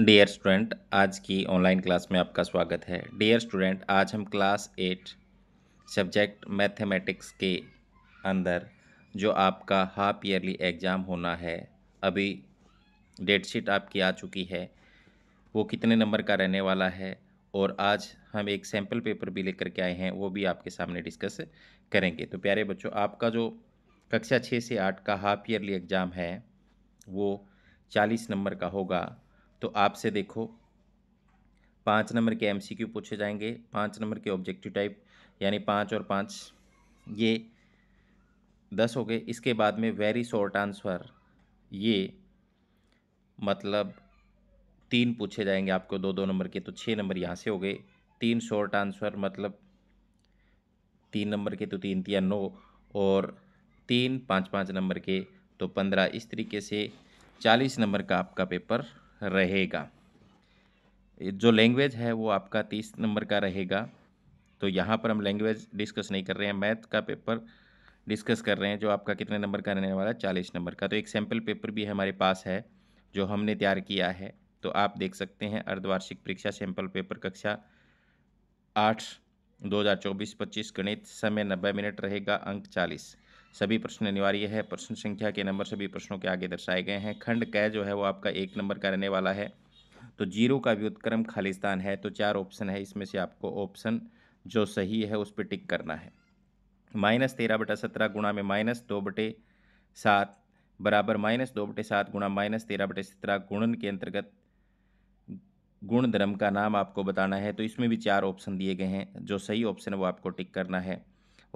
dear student आज की online class में आपका स्वागत है डियर स्टूडेंट आज हम क्लास एट सब्जेक्ट मैथमेटिक्स के अंदर जो आपका हाफ ईयरली एग्ज़ाम होना है अभी डेट शीट आपकी आ चुकी है वो कितने नंबर का रहने वाला है और आज हम एक सैम्पल पेपर भी लेकर के आए हैं वो भी आपके सामने डिस्कस करेंगे तो प्यारे बच्चों आपका जो कक्षा छः से आठ का हाफ ईयरली एग्ज़ाम है वो चालीस नंबर का होगा तो आपसे देखो पाँच नंबर के एमसीक्यू पूछे जाएंगे पाँच नंबर के ऑब्जेक्टिव टाइप यानी पाँच और पाँच ये दस हो गए इसके बाद में वेरी शॉर्ट आंसर ये मतलब तीन पूछे जाएंगे आपको दो दो नंबर के तो छः नंबर यहाँ से हो गए तीन शॉर्ट आंसर मतलब तीन नंबर के तो तीन या नौ और तीन पाँच पाँच नंबर के तो पंद्रह इस तरीके से चालीस नंबर का आपका पेपर रहेगा जो लैंग्वेज है वो आपका तीस नंबर का रहेगा तो यहाँ पर हम लैंग्वेज डिस्कस नहीं कर रहे हैं मैथ का पेपर डिस्कस कर रहे हैं जो आपका कितने नंबर का रहने वाला है चालीस नंबर का तो एक सैम्पल पेपर भी हमारे पास है जो हमने तैयार किया है तो आप देख सकते हैं अर्धवार्षिक परीक्षा सैम्पल पेपर कक्षा आठ दो हज़ार चौबीस पच्चीस गणित समय नब्बे मिनट रहेगा अंक चालीस सभी प्रश्न अनिवार्य है प्रश्न संख्या के नंबर सभी प्रश्नों के आगे दर्शाए गए हैं खंड कै जो है वो आपका एक नंबर का रहने वाला है तो जीरो का उत्क्रम खालिस्तान है तो चार ऑप्शन है इसमें से आपको ऑप्शन जो सही है उस पर टिक करना है माइनस तेरह बटा सत्रह गुणा में माइनस दो बटे सात बराबर माइनस दो बटे सात गुणा माइनस तेरह बटे सत्रह गुणन के अंतर्गत गुण धर्म का नाम आपको बताना है तो इसमें भी चार ऑप्शन दिए गए हैं जो सही ऑप्शन है वो आपको टिक करना है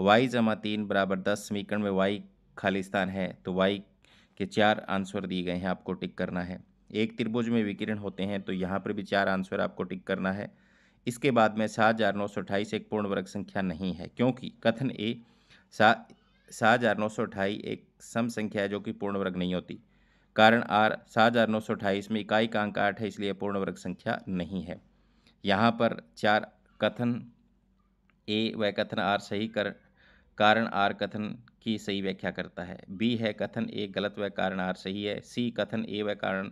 वाई जमा तीन बराबर दस समीकरण में वाई खाली स्थान है तो वाई के चार आंसर दिए गए हैं आपको टिक करना है एक त्रिभुज में विकिरण होते हैं तो यहाँ पर भी चार आंसर आपको टिक करना है इसके बाद में सात हज़ार नौ सौ अठाईस एक पूर्ण वर्ग संख्या नहीं है क्योंकि कथन ए सात हज़ार नौ सौ अठाई एक सम संख्या है जो कि पूर्ण वर्ग नहीं होती कारण आर सात हज़ार नौ सौ अट्ठाईस में इकाई का अंक आठ है इसलिए पूर्ण वर्ग संख्या नहीं है यहाँ पर चार कथन ए व कथन आर सही कर कारण आर कथन की सही व्याख्या करता है बी है कथन ए गलत व कारण आर सही है सी कथन ए व कारण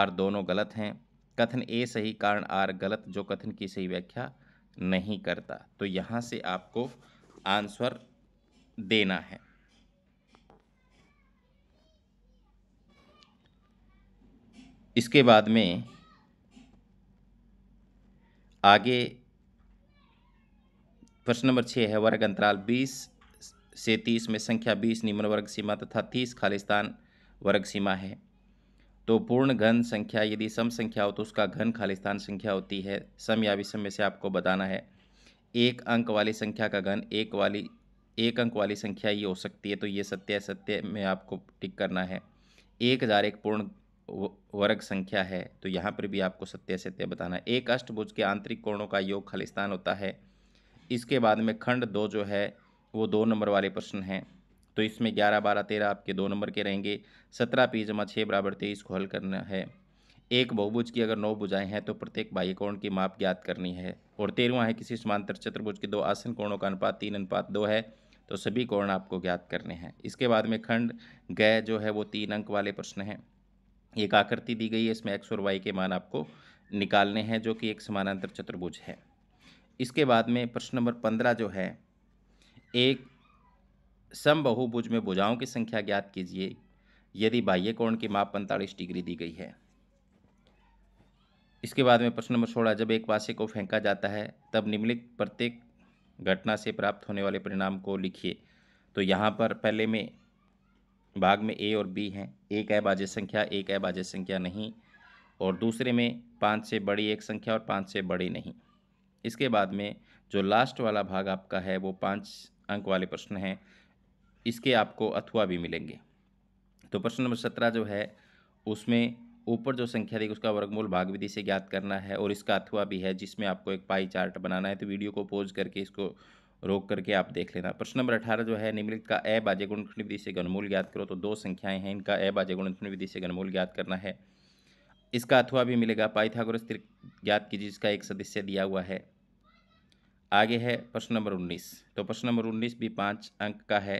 आर दोनों गलत हैं कथन ए सही कारण आर गलत जो कथन की सही व्याख्या नहीं करता तो यहाँ से आपको आंसर देना है इसके बाद में आगे प्रश्न नंबर छः है वर्ग अंतराल बीस से तीस में संख्या बीस निम्न वर्ग सीमा तथा तीस खालिस्तान वर्ग सीमा है तो पूर्ण घन संख्या यदि सम संख्या हो तो उसका घन खालिस्तान संख्या होती है सम या विषम में से आपको बताना है एक अंक वाली संख्या का घन एक वाली एक अंक वाली संख्या ये हो सकती है तो ये सत्य सत्य में आपको टिक करना है एक हज़ार एक पूर्ण वर्ग संख्या है तो यहाँ पर भी आपको सत्य सत्य बताना है एक अष्टभुज के आंतरिक कोणों का योग खालिस्तान होता है इसके बाद में खंड दो जो है वो दो नंबर वाले प्रश्न हैं तो इसमें ग्यारह बारह तेरह आपके दो नंबर के रहेंगे सत्रह पी जमा छः बराबर तेईस को हल करना है एक बहुभुज की अगर नौ बुझाएँ हैं तो प्रत्येक बाह्य कोण की माप ज्ञात करनी है और तेरहवा है किसी समांतर चतुर्भुज के दो आसन कोणों का अनुपात तीन अनुपात दो है तो सभी कोण आपको ज्ञात करने हैं इसके बाद में खंड गय जो है वो तीन अंक वाले प्रश्न हैं एक आकृति दी गई है इसमें एक्स और वाई के मान आपको निकालने हैं जो कि एक समानांतर चतुर्भुज है इसके बाद में प्रश्न नंबर पंद्रह जो है एक समबहुभुज में भुजाओं की संख्या ज्ञात कीजिए यदि बाह्य कोण की माप पैंतालीस डिग्री दी गई है इसके बाद में प्रश्न नंबर सोलह जब एक पासे को फेंका जाता है तब निम्नलिखित प्रत्येक घटना से प्राप्त होने वाले परिणाम को लिखिए तो यहाँ पर पहले में भाग में ए और बी हैं एक है बाजे संख्या एक है बाजे संख्या नहीं और दूसरे में पाँच से बड़ी एक संख्या और पाँच से बड़ी नहीं इसके बाद में जो लास्ट वाला भाग आपका है वो पाँच अंक वाले प्रश्न हैं इसके आपको अथवा भी मिलेंगे तो प्रश्न नंबर सत्रह जो है उसमें ऊपर जो संख्या देगी उसका वर्गमूल भाग विधि से ज्ञात करना है और इसका अथवा भी है जिसमें आपको एक पाई चार्ट बनाना है तो वीडियो को पोज करके इसको रोक करके आप देख लेना प्रश्न नंबर अठारह जो है निम्नलिखित का ए बाजे गुण विधि से घनमूल ज्ञात करो तो दो संख्याएं हैं इनका ए बाजे गुण विधि से गणमूल ज्ञात करना है इसका अथवा भी मिलेगा पाइथागोरस त्रिक ज्ञात कीजिए जिसका एक सदस्य दिया हुआ है आगे है प्रश्न नंबर उन्नीस तो प्रश्न नंबर उन्नीस भी पाँच अंक का है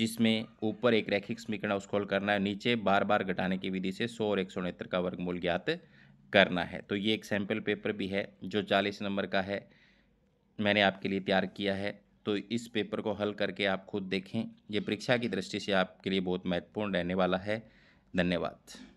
जिसमें ऊपर एक रैखिक समीकरण उसको हल करना है नीचे बार बार घटाने की विधि से सौ और एक सौ उनहत्तर का वर्गमूल ज्ञात करना है तो ये एक सैम्पल पेपर भी है जो चालीस नंबर का है मैंने आपके लिए तैयार किया है तो इस पेपर को हल करके आप खुद देखें ये परीक्षा की दृष्टि से आपके लिए बहुत महत्वपूर्ण रहने वाला है धन्यवाद